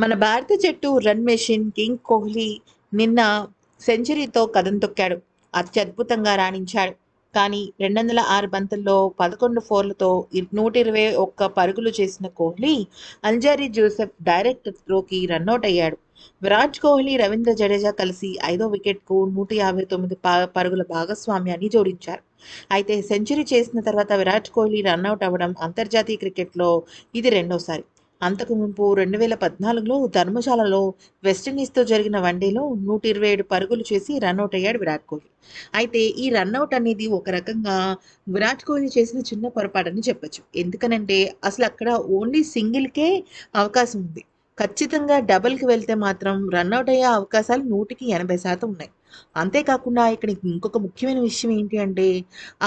మన భారత జట్టు రన్ మెషిన్ కింగ్ కోహ్లీ నిన్న సెంచరీతో కథం తొక్కాడు అత్యద్భుతంగా రాణించాడు కానీ రెండు వందల ఆరు బంతుల్లో పదకొండు ఫోర్లతో నూట ఇరవై ఒక్క పరుగులు చేసిన కోహ్లీ అల్జారి జోసెఫ్ డైరెక్ట్ త్రోకి రన్అట్ అయ్యాడు విరాట్ కోహ్లీ రవీంద్ర జడేజా కలిసి ఐదో వికెట్కు నూట యాభై తొమ్మిది పరుగుల భాగస్వామ్యాన్ని జోడించారు అయితే సెంచరీ చేసిన తర్వాత విరాట్ కోహ్లీ రన్అట్ అవ్వడం అంతర్జాతీయ క్రికెట్లో ఇది రెండోసారి అంతకు ముంపు రెండు వేల పద్నాలుగులో ధర్మశాలలో వెస్టిండీస్తో జరిగిన వన్డేలో నూట ఇరవై ఏడు పరుగులు చేసి రన్అట్ అయ్యాడు విరాట్ కోహ్లీ అయితే ఈ రన్అట్ అనేది ఒక రకంగా విరాట్ కోహ్లీ చేసిన చిన్న పొరపాటని చెప్పచ్చు ఎందుకనంటే అసలు అక్కడ ఓన్లీ సింగిల్కే అవకాశం ఉంది ఖచ్చితంగా డబుల్కి వెళ్తే మాత్రం రన్అట్ అయ్యే అవకాశాలు నూటికి ఎనభై శాతం ఉన్నాయి అంతేకాకుండా ఇక్కడ ఇంకొక ముఖ్యమైన విషయం ఏంటి అంటే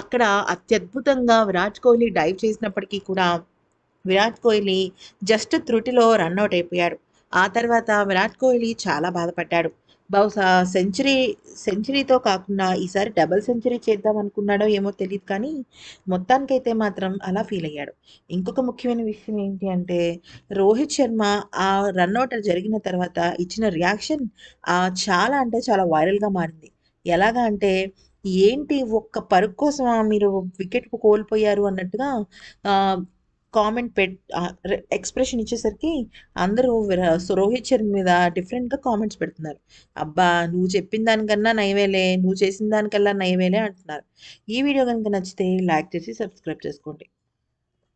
అక్కడ అత్యద్భుతంగా విరాట్ కోహ్లీ డైవ్ చేసినప్పటికీ కూడా విరాట్ కోహ్లీ జస్ట్ త్రుటిలో రన్అట్ అయిపోయాడు ఆ తర్వాత విరాట్ కోహ్లీ చాలా బాధపడ్డాడు బహుశా సెంచరీ సెంచరీతో కాకుండా ఈసారి డబల్ సెంచరీ చేద్దాం అనుకున్నాడో ఏమో తెలియదు కానీ మొత్తానికైతే మాత్రం అలా ఫీల్ అయ్యాడు ఇంకొక ముఖ్యమైన విషయం ఏంటి అంటే రోహిత్ శర్మ ఆ రన్అట్ జరిగిన తర్వాత ఇచ్చిన రియాక్షన్ చాలా అంటే చాలా వైరల్గా మారింది ఎలాగా అంటే ఏంటి ఒక్క పరుగు కోసం మీరు వికెట్ కోల్పోయారు అన్నట్టుగా కామెంట్ పెట్ ఎక్స్ప్రెషన్ ఇచ్చేసరికి అందరూ రోహిత్ శర్మ మీద డిఫరెంట్గా కామెంట్స్ పెడుతున్నారు అబ్బా నువ్వు చెప్పిన దానికన్నా నయమేలే నువ్వు చేసిన దానికల్లా నయమేలే అంటున్నారు ఈ వీడియో కనుక నచ్చితే లైక్ చేసి సబ్స్క్రైబ్ చేసుకోండి